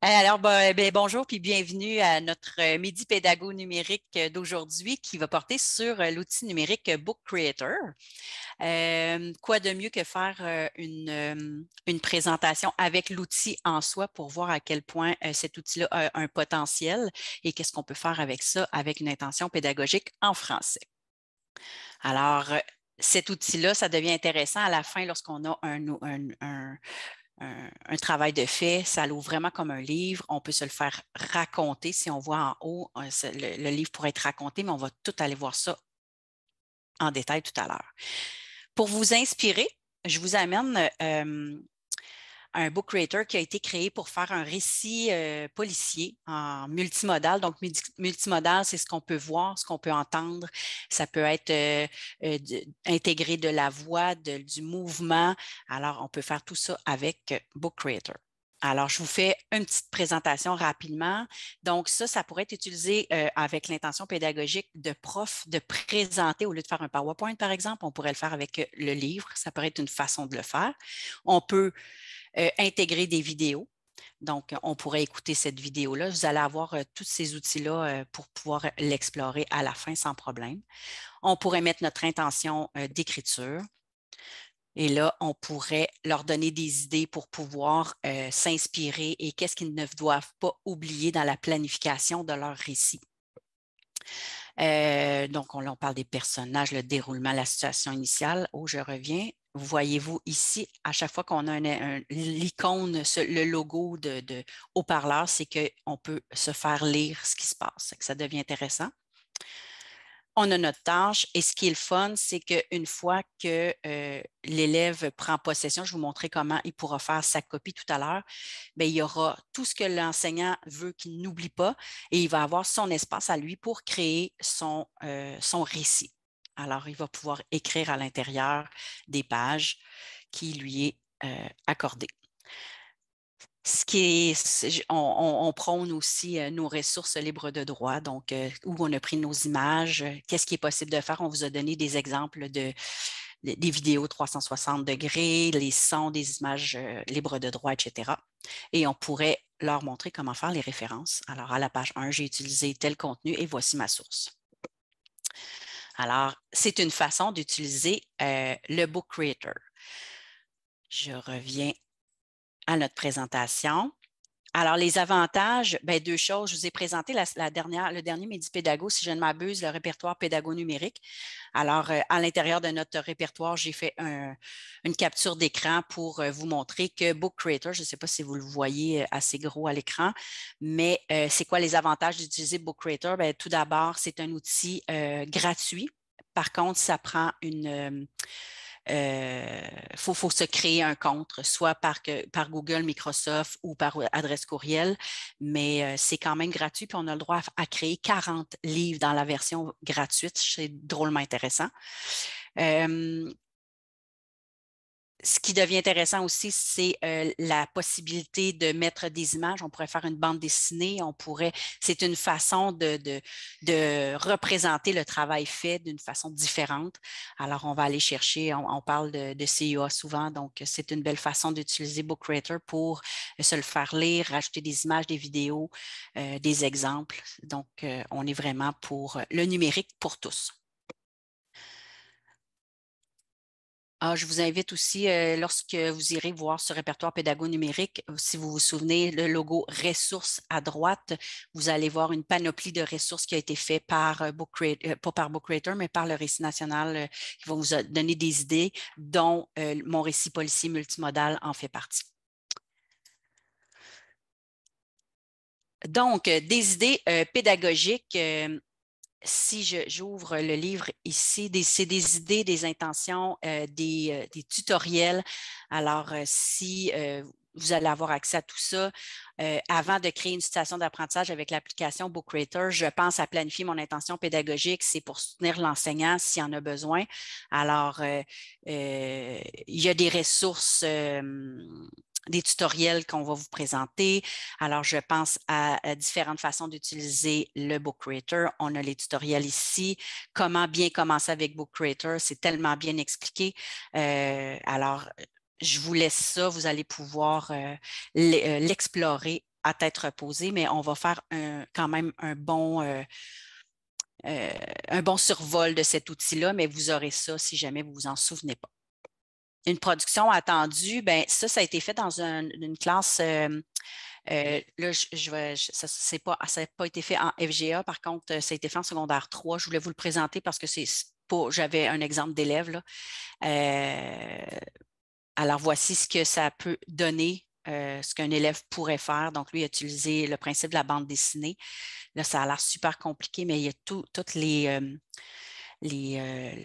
Alors, bah, eh bonjour, puis bienvenue à notre euh, midi pédago numérique euh, d'aujourd'hui qui va porter sur euh, l'outil numérique Book Creator. quoi de mieux que faire une, une présentation avec l'outil en soi pour voir à quel point cet outil-là a un potentiel et qu'est-ce qu'on peut faire avec ça avec une intention pédagogique en français. Alors, cet outil-là, ça devient intéressant à la fin lorsqu'on a un, un, un, travail de fait, ça l'ouvre vraiment comme un livre. On peut se le faire raconter. Si on voit en haut, euh, le, livre pourrait être raconté, mais on va tout aller voir ça en détail tout à l'heure. Pour vous inspirer, je vous amène euh, un book creator qui a été créé pour faire un récit euh, policier en multimodal. Donc, multimodal, c'est ce qu'on peut voir, ce qu'on peut entendre. Ça peut être euh, euh, intégré de la voix, du mouvement. Alors, on peut faire tout ça avec book creator. Alors, je vous fais une petite présentation rapidement. Donc, ça, ça pourrait être utilisé avec l'intention pédagogique de prof de présenter au lieu de faire un PowerPoint, par exemple. On pourrait le faire avec le livre. Ça pourrait être une façon de le faire. On peut euh, intégrer des vidéos. Donc, on pourrait écouter cette vidéo-là. Vous allez avoir euh, tous ces outils-là euh, pour pouvoir l'explorer à la fin sans problème. On pourrait mettre notre intention d'écriture. Et là, on pourrait leur donner des idées pour pouvoir s'inspirer et qu'est-ce qu'ils ne doivent pas oublier dans la planification de leur récit. donc, on, on, parle des personnages, le déroulement, la situation initiale. Oh, je reviens voyez-vous ici, à chaque fois qu'on a l'icône, le logo de, haut-parleur, c'est qu'on peut se faire lire ce qui se passe, ça devient intéressant. On a notre tâche et ce qui est le fun, c'est qu'une fois que euh, l'élève prend possession, je vous montrer comment il pourra faire sa copie tout à l'heure, ben, il y aura tout ce que l'enseignant veut qu'il n'oublie pas et il va avoir son espace à lui pour créer son, euh, son récit. Alors, il va pouvoir écrire à l'intérieur des pages qui lui est accordé. Euh, accordée. Ce qui est, on, prône aussi euh, nos ressources libres de droit, donc euh, où on a pris nos images, qu'est-ce qui est possible de faire. On vous a donné des exemples de, des vidéos 360 degrés, les sons, des images libres de droit, etc. Et on pourrait leur montrer comment faire les références. Alors, à la page 1, j'ai utilisé tel contenu et voici ma source. Alors, c'est une façon d'utiliser euh, le Book Creator. Je reviens à notre présentation. Alors, les avantages, ben, deux choses. Je vous ai présenté la, dernière, le dernier Médipédago, si je ne m'abuse, le répertoire pédago-numérique. Alors, euh, à l'intérieur de notre répertoire, j'ai fait une capture d'écran pour euh, vous montrer que Book Creator, je ne sais pas si vous le voyez euh, assez gros à l'écran, mais c'est quoi les avantages d'utiliser Book Creator? Ben, tout d'abord, c'est un outil gratuit. Par contre, ça prend une il euh, faut, se créer un compte, soit par, Google, Microsoft ou par adresse courriel, mais euh, c'est quand même gratuit, puis on a le droit à, créer 40 livres dans la version gratuite. C'est drôlement intéressant. Euh, ce qui devient intéressant aussi, c'est euh, la possibilité de mettre des images. On pourrait faire une bande dessinée, on pourrait. C'est une façon de, de, représenter le travail fait d'une façon différente. Alors, on va aller chercher, on, parle de, de CIA souvent, donc c'est une belle façon d'utiliser Book Creator pour se le faire lire, rajouter des images, des vidéos, euh, des exemples. Donc, euh, on est vraiment pour le numérique pour tous. Ah, je vous invite aussi, euh, lorsque vous irez voir ce répertoire pédago-numérique, euh, si vous vous souvenez, le logo ressources à droite, vous allez voir une panoplie de ressources qui a été faite par euh, Book Creator, pas par Book Creator, mais par le récit national, qui vont vous donner des idées, dont mon récit policier multimodal en fait partie. Donc, des idées pédagogiques si j'ouvre le livre ici, c'est des idées, des intentions, euh, des, euh, des, tutoriels. Alors, euh, si vous allez avoir accès à tout ça. Euh, avant de créer une situation d'apprentissage avec l'application Book Creator. je pense à planifier mon intention pédagogique. C'est pour soutenir l'enseignant s'il en a besoin. Alors, euh, euh, il y a des ressources, des tutoriels qu'on va vous présenter. Alors, je pense à, différentes façons d'utiliser le Book Creator. On a les tutoriels ici. Comment bien commencer avec Book Creator? c'est tellement bien expliqué. alors, je vous laisse ça, vous allez pouvoir euh, euh, l'explorer à tête reposée, mais on va faire quand même un bon, euh, un bon survol de cet outil-là, mais vous aurez ça si jamais vous vous en souvenez pas. Une production attendue, ben ça, ça a été fait dans une classe. là, je, je, ça n'a pas, été fait en FGA, par contre, ça a été fait en secondaire 3. Je voulais vous le présenter parce que c'est j'avais un exemple d'élève. Alors, voici ce que ça peut donner, euh, ce qu'un élève pourrait faire. Donc, lui a utilisé le principe de la bande dessinée. Là, ça a l'air super compliqué, mais il y a toutes les, euh, les, euh,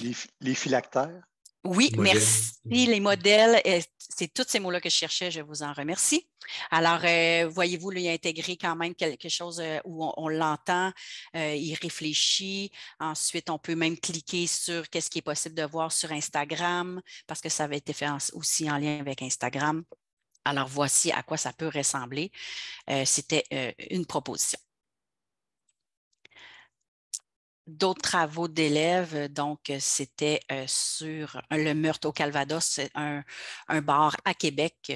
les, les, phylactères. Oui, merci. Les modèles, c'est tous ces mots-là que je cherchais, je vous en remercie. Alors, euh, voyez-vous, lui intégrer quand même quelque chose euh, où on, l'entend, euh, il réfléchit. Ensuite, on peut même cliquer sur qu'est-ce qui est possible de voir sur Instagram, parce que ça avait été fait aussi en lien avec Instagram. Alors, voici à quoi ça peut ressembler. C'était une proposition d'autres travaux d'élèves. Euh, donc, euh, c'était euh, sur le meurtre au Calvados, un, un bar à Québec.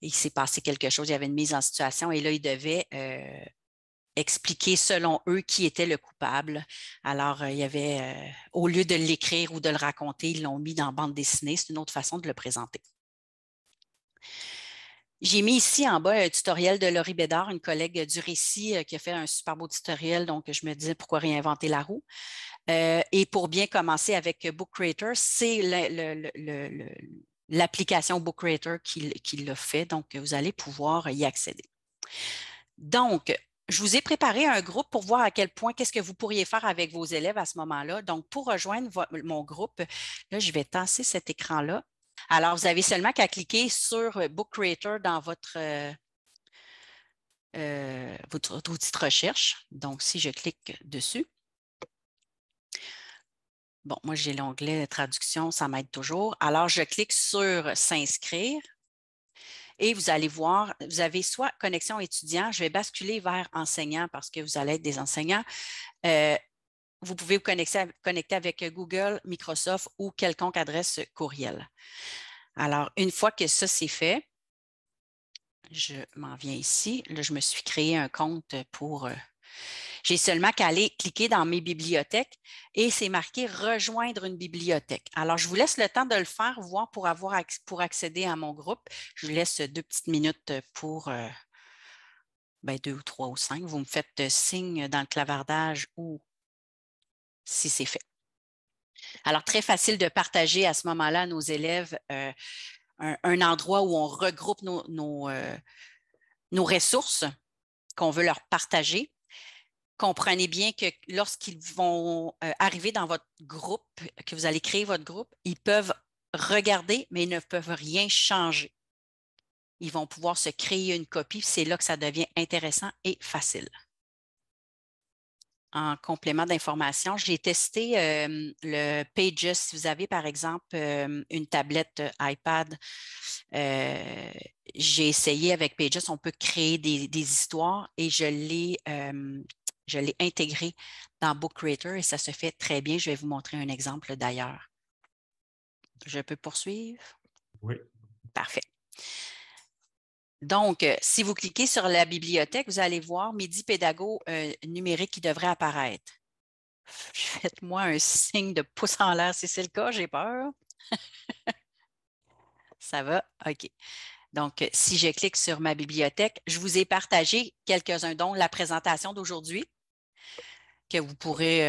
Il s'est passé quelque chose, il y avait une mise en situation et là, ils devaient expliquer selon eux qui était le coupable. Alors, il y avait, au lieu de l'écrire ou de le raconter, ils l'ont mis dans bande dessinée. C'est une autre façon de le présenter. J'ai mis ici en bas un tutoriel de Laurie Bédard, une collègue du récit euh, qui a fait un super beau tutoriel, donc je me disais pourquoi réinventer la roue. Euh, et pour bien commencer avec Book Creator, c'est l'application Book Creator qui, qui l'a fait, donc vous allez pouvoir y accéder. Donc, je vous ai préparé un groupe pour voir à quel point qu'est-ce que vous pourriez faire avec vos élèves à ce moment-là. Donc, pour rejoindre mon groupe, là, je vais tasser cet écran-là. Alors, vous avez seulement qu'à cliquer sur euh, Book Creator dans votre, euh, euh, votre outil de recherche. Donc, si je clique dessus, Bon, moi, j'ai l'onglet traduction, ça m'aide toujours. Alors, je clique sur s'inscrire et vous allez voir, vous avez soit connexion étudiant, je vais basculer vers enseignant parce que vous allez être des enseignants vous pouvez vous connecter, avec Google, Microsoft ou quelconque adresse courriel. Alors, une fois que ça c'est fait, je m'en viens ici. Là, je me suis créé un compte pour. Euh, j'ai seulement qu'à aller cliquer dans mes bibliothèques et c'est marqué rejoindre une bibliothèque. Alors, je vous laisse le temps de le faire, voir pour avoir pour accéder à mon groupe. Je vous laisse deux petites minutes pour euh, ben, deux ou trois ou cinq. Vous me faites signe dans le clavardage ou si c'est fait. Alors, très facile de partager à ce moment-là à nos élèves euh, un, endroit où on regroupe euh, nos, ressources qu'on veut leur partager. Comprenez bien que lorsqu'ils vont euh, arriver dans votre groupe, que vous allez créer votre groupe, ils peuvent regarder, mais ils ne peuvent rien changer. Ils vont pouvoir se créer une copie, c'est là que ça devient intéressant et facile en complément d'information. J'ai testé le Pages. Si vous avez, par exemple, une tablette euh, iPad, euh, j'ai essayé avec Pages, on peut créer des, histoires et je l'ai, je l'ai intégré dans Book Creator et ça se fait très bien. Je vais vous montrer un exemple d'ailleurs. Je peux poursuivre? Oui. Parfait. Donc, euh, si vous cliquez sur la bibliothèque, vous allez voir Midi Pédago euh, numérique qui devrait apparaître. Faites-moi un signe de pouce en l'air si c'est le cas, j'ai peur. Ça va? OK. Donc, euh, si je clique sur ma bibliothèque, je vous ai partagé quelques-uns, dont la présentation d'aujourd'hui, que vous pourrez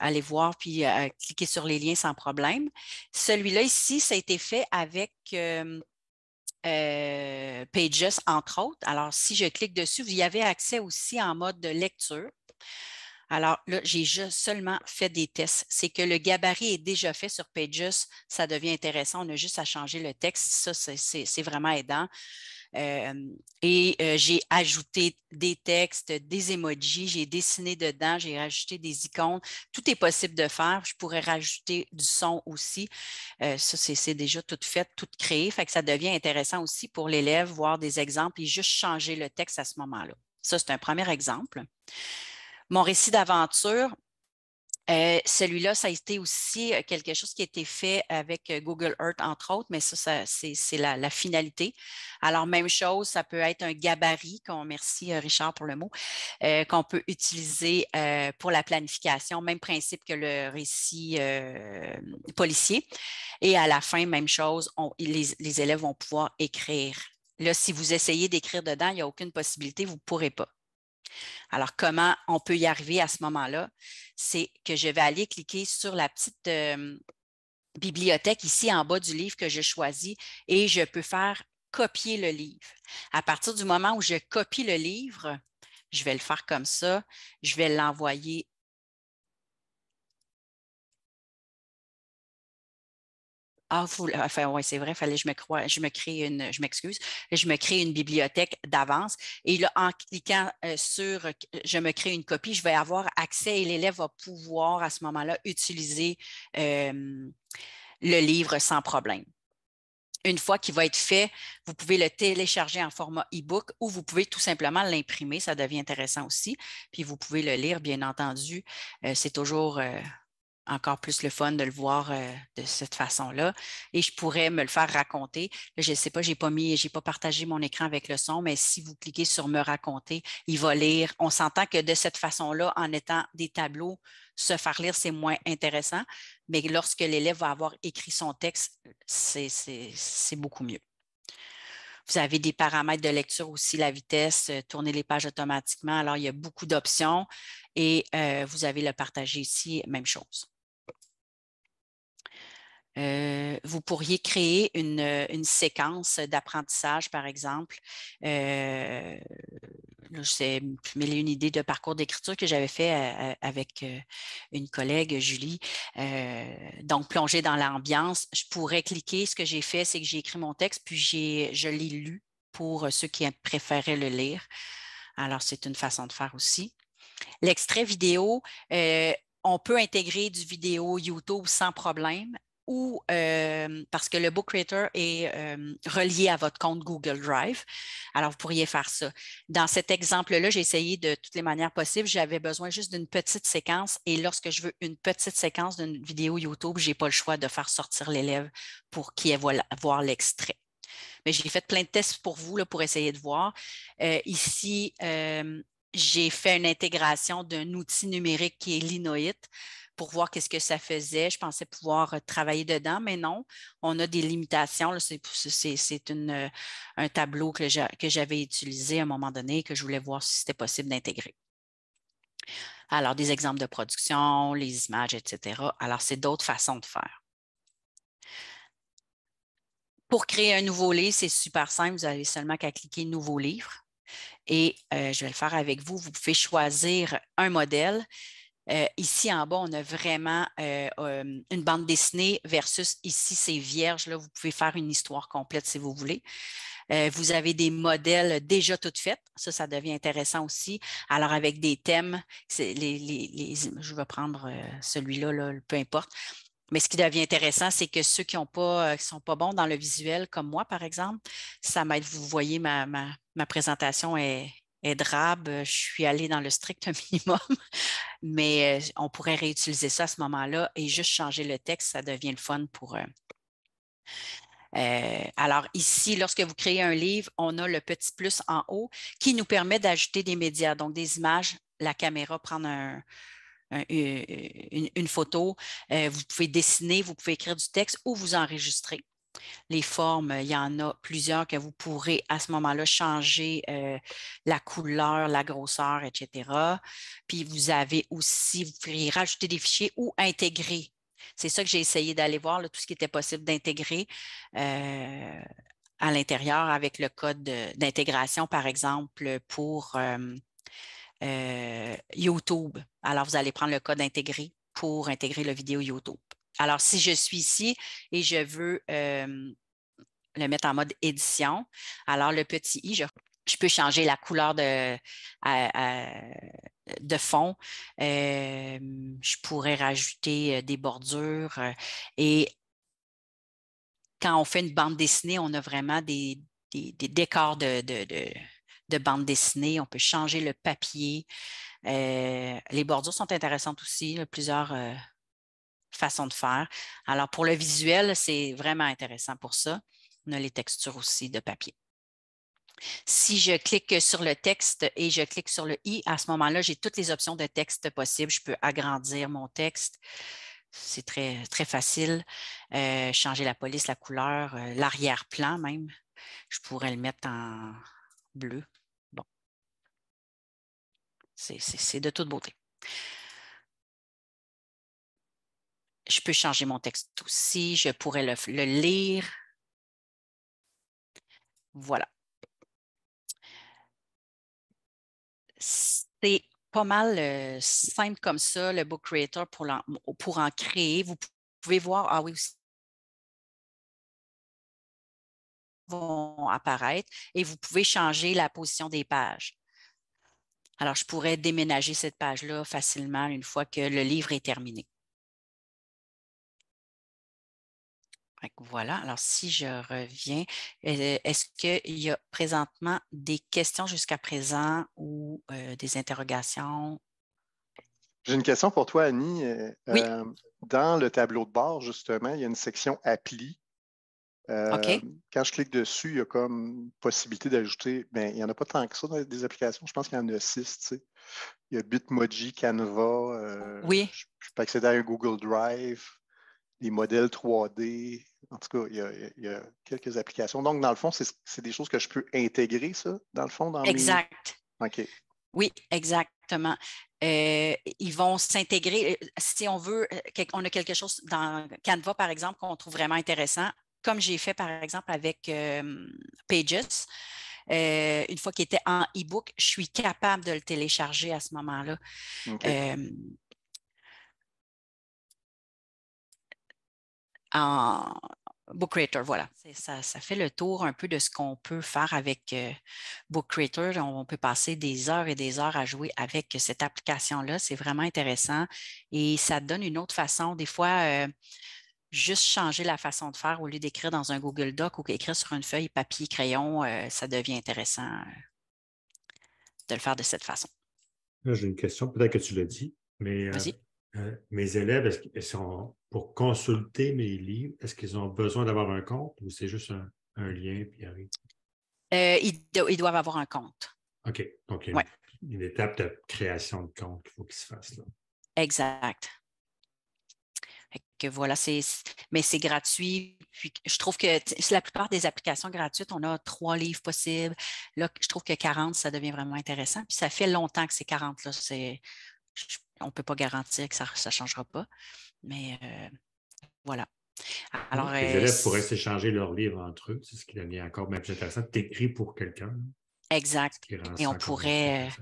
aller voir puis cliquer sur les liens sans problème. Celui-là ici, ça a été fait avec euh, Pages, entre autres. Alors, si je clique dessus, vous y avez accès aussi en mode de lecture. Alors là, j'ai seulement fait des tests. C'est que le gabarit est déjà fait sur Pages. Ça devient intéressant. On a juste à changer le texte. Ça, c'est vraiment aidant. Euh, et euh, j'ai ajouté des textes, des emojis, j'ai dessiné dedans, j'ai rajouté des icônes. Tout est possible de faire. Je pourrais rajouter du son aussi. Euh, ça, c'est déjà tout fait, tout créé. Fait que ça devient intéressant aussi pour l'élève, voir des exemples et juste changer le texte à ce moment-là. Ça, c'est un premier exemple. Mon récit d'aventure, euh, celui-là, ça a été aussi euh, quelque chose qui a été fait avec euh, Google Earth, entre autres, mais ça, c'est la, finalité. Alors, même chose, ça peut être un gabarit, qu'on merci Richard pour le mot, qu'on peut utiliser pour la planification, même principe que le récit policier. Et à la fin, même chose, les, les élèves vont pouvoir écrire. Là, si vous essayez d'écrire dedans, il n'y a aucune possibilité, vous ne pourrez pas. Alors, comment on peut y arriver à ce moment-là? C'est que je vais aller cliquer sur la petite bibliothèque ici en bas du livre que je choisis et je peux faire copier le livre. À partir du moment où je copie le livre, je vais le faire comme ça, je vais l'envoyer Ah, enfin, oui, c'est vrai, fallait que je me je me crée une, je m'excuse, je me crée une bibliothèque d'avance. Et là, en cliquant euh, sur euh, je me crée une copie, je vais avoir accès et l'élève va pouvoir à ce moment-là utiliser le livre sans problème. Une fois qu'il va être fait, vous pouvez le télécharger en format e-book ou vous pouvez tout simplement l'imprimer, ça devient intéressant aussi. Puis vous pouvez le lire, bien entendu. Euh, c'est toujours encore plus le fun de le voir euh, de cette façon-là. Et je pourrais me le faire raconter. je ne sais pas, j'ai pas mis, j'ai pas partagé mon écran avec le son, mais si vous cliquez sur me raconter, il va lire. On s'entend que de cette façon-là, en étant des tableaux, se faire lire, c'est moins intéressant. Mais lorsque l'élève va avoir écrit son texte, c'est beaucoup mieux. Vous avez des paramètres de lecture aussi, la vitesse, euh, tourner les pages automatiquement. Alors, il y a beaucoup d'options et euh, vous avez le partager ici, même chose. Euh, vous pourriez créer euh, une, séquence d'apprentissage, par exemple. Euh, c'est une idée de parcours d'écriture que j'avais fait euh, avec une collègue, Julie. donc, plonger dans l'ambiance, je pourrais cliquer. Ce que j'ai fait, c'est que j'ai écrit mon texte, puis je l'ai lu pour ceux qui préféraient le lire. Alors, c'est une façon de faire aussi. L'extrait vidéo, on peut intégrer du vidéo YouTube sans problème ou parce que le Book Creator est relié à votre compte Google Drive. Alors, vous pourriez faire ça. Dans cet exemple-là, j'ai essayé de toutes les manières possibles. J'avais besoin juste d'une petite séquence et lorsque je veux une petite séquence d'une vidéo YouTube, je n'ai pas le choix de faire sortir l'élève pour qu'il ait voir l'extrait. Mais j'ai fait plein de tests pour vous pour essayer de voir. Euh, ici, j'ai fait une intégration d'un outil numérique qui est Linoit pour voir qu'est-ce que ça faisait. Je pensais pouvoir euh, travailler dedans, mais non, on a des limitations. C'est euh, un tableau que j'avais utilisé à un moment donné que je voulais voir si c'était possible d'intégrer. Alors, des exemples de production, les images, etc. Alors, c'est d'autres façons de faire. Pour créer un nouveau livre, c'est super simple. Vous n'avez seulement qu'à cliquer Nouveau livre. Et euh, je vais le faire avec vous. Vous pouvez choisir un modèle. Euh, ici en bas, on a vraiment euh, une bande dessinée versus ici, c'est vierge. Là, vous pouvez faire une histoire complète si vous voulez. Euh, vous avez des modèles déjà toutes faits. Ça, ça devient intéressant aussi. Alors, avec des thèmes, je vais prendre celui-là, peu importe. Mais ce qui devient intéressant, c'est que ceux qui ne sont pas bons dans le visuel, comme moi, par exemple, ça m'aide. Vous voyez, ma présentation est, drabe, je suis allée dans le strict minimum, mais on pourrait réutiliser ça à ce moment-là et juste changer le texte, ça devient le fun pour eux. alors ici, lorsque vous créez un livre, on a le petit plus en haut qui nous permet d'ajouter des médias, donc des images, la caméra, prendre une, photo, vous pouvez dessiner, vous pouvez écrire du texte ou vous enregistrer les formes, il y en a plusieurs que vous pourrez à ce moment-là changer euh, la couleur, la grosseur, etc. Puis vous avez aussi, vous pourriez rajouter des fichiers ou intégrer. C'est ça que j'ai essayé d'aller voir, tout ce qui était possible d'intégrer euh, à l'intérieur avec le code d'intégration, par exemple, pour euh, YouTube. Alors, vous allez prendre le code intégré pour intégrer la vidéo YouTube. Alors, si je suis ici et je veux le mettre en mode édition, alors le petit i, je, peux changer la couleur de, fond. je pourrais rajouter euh, des bordures euh, et quand on fait une bande dessinée, on a vraiment des, décors de, bande dessinée. On peut changer le papier. Euh, les bordures sont intéressantes aussi. plusieurs façon de faire. Alors, pour le visuel, c'est vraiment intéressant pour ça. On a les textures aussi de papier. Si je clique sur le texte et je clique sur le i, à ce moment-là, j'ai toutes les options de texte possibles. Je peux agrandir mon texte. C'est très, très facile. Euh, changer la police, la couleur, euh, l'arrière-plan même. Je pourrais le mettre en bleu. Bon. C'est de toute beauté je peux changer mon texte aussi, je pourrais le, lire. Voilà. C'est pas mal euh, simple comme ça, le Book Creator, pour en, créer. Vous pouvez voir, ah oui, aussi, vont apparaître et vous pouvez changer la position des pages. Alors, je pourrais déménager cette page-là facilement une fois que le livre est terminé. Voilà. Alors, si je reviens, euh, est-ce qu'il y a présentement des questions jusqu'à présent ou euh, des interrogations? J'ai une question pour toi, Annie. Euh, dans le tableau de bord, justement, il y a une section appli. Quand je clique dessus, il y a comme possibilité d'ajouter, mais ben, il n'y en a pas tant que ça dans des applications. Je pense qu'il y en a six. Tu sais. Il y a Bitmoji, Canva. oui. Je, je peux accéder à Google Drive les modèles 3D. En tout cas, il y, a, quelques applications. Donc, dans le fond, c'est des choses que je peux intégrer, ça, dans le fond? Dans exact. OK. Oui, exactement. Euh, ils vont s'intégrer. Euh, si on veut, euh, on a quelque chose dans Canva, par exemple, qu'on trouve vraiment intéressant, comme j'ai fait, par exemple, avec Pages. une fois qu'il était en e-book, je suis capable de le télécharger à ce moment-là. en Book Creator, voilà. Ça, fait le tour un peu de ce qu'on peut faire avec euh, Book Creator. On peut passer des heures et des heures à jouer avec cette application-là. C'est vraiment intéressant et ça donne une autre façon. Des fois, euh, juste changer la façon de faire au lieu d'écrire dans un Google Doc ou d'écrire sur une feuille papier, crayon, euh, ça devient intéressant de le faire de cette façon. J'ai une question, peut-être que tu l'as dit, mais mes élèves, est-ce qu'ils sont pour consulter mes livres, est-ce qu'ils ont besoin d'avoir un compte ou c'est juste un, lien puis arrive? Euh, ils, doivent avoir un compte. OK. Donc, il y a une, étape de création de compte qu'il faut qu'ils se fassent. Là. Exact. Que voilà, mais c'est gratuit. je trouve que la plupart des applications gratuites, on a trois livres possibles. Là, je trouve que 40, ça devient vraiment intéressant. Puis ça fait longtemps que c'est 40-là, je on ne peut pas garantir que ça ne changera pas. Mais euh, voilà. Alors, les euh, élèves pourraient s'échanger leurs livres entre eux. C'est ce qui devient encore même plus intéressant. T'écris pour quelqu'un. Exact. Et on pourrait, euh,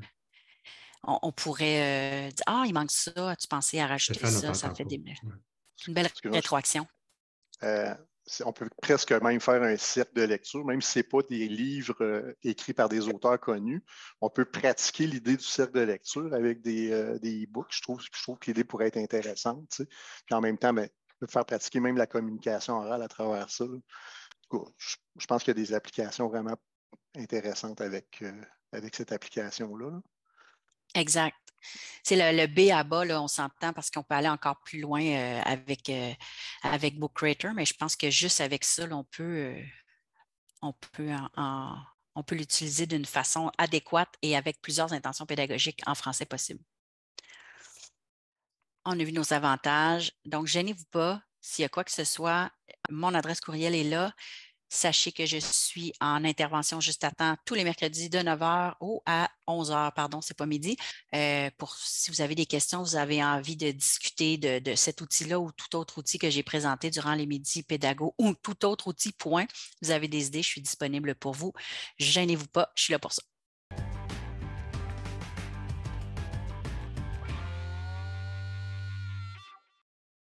on, pourrait, dire Ah, il manque ça. Tu pensais à rajouter ça. Ça fait des. une belle rétroaction on peut presque même faire un cercle de lecture, même si ce n'est pas des livres euh, écrits par des auteurs connus. On peut pratiquer l'idée du cercle de lecture avec des euh, e-books. je, trouve, trouve que l'idée pourrait être intéressante. Puis en même temps, ben, peut faire pratiquer même la communication orale à travers ça. Je, pense qu'il y a des applications vraiment intéressantes avec, euh, avec cette application Là. Exact. C'est le, B à bas, on s'entend parce qu'on peut aller encore plus loin euh, euh, avec, Book Creator, mais je pense que juste avec ça, on peut, euh, on peut l'utiliser d'une façon adéquate et avec plusieurs intentions pédagogiques en français possible. On a vu nos avantages. Donc, gênez-vous pas. S'il y a quoi que ce soit, mon adresse courriel est là. Sachez que je suis en intervention juste à temps tous les mercredis de 9h ou à 11h, pardon, c'est pas midi. Euh, pour si vous avez des questions, vous avez envie de discuter de, de cet outil-là ou tout autre outil que j'ai présenté durant les midis pédago ou tout autre outil, point. Vous avez des idées, je suis disponible pour vous. Gênez-vous pas, je suis là pour ça.